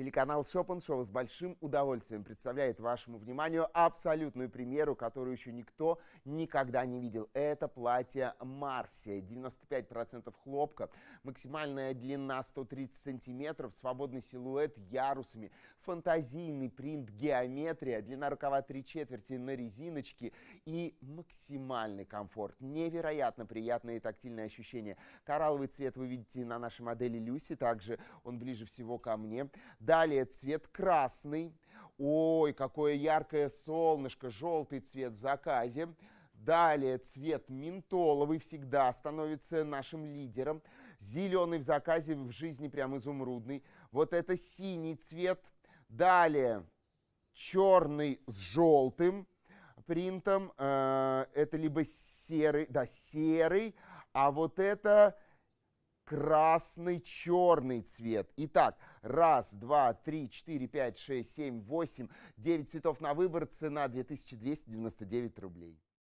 Телеканал Шопен Шоу с большим удовольствием представляет вашему вниманию абсолютную премьеру, которую еще никто никогда не видел. Это платье Марсия, 95% хлопка, максимальная длина 130 сантиметров, свободный силуэт ярусами, фантазийный принт, геометрия, длина рукава 3 четверти на резиночке и максимальный комфорт. Невероятно приятные тактильные ощущения. Коралловый цвет вы видите на нашей модели Люси, также он ближе всего ко мне. Далее цвет красный. Ой, какое яркое солнышко, желтый цвет в заказе. Далее цвет ментоловый всегда становится нашим лидером. Зеленый в заказе, в жизни прям изумрудный. Вот это синий цвет. Далее черный с желтым принтом. Э, это либо серый, да, серый. А вот это красный-черный цвет. Итак, раз, два, три, четыре, пять, шесть, семь, восемь, девять цветов на выбор. Цена 2299 рублей.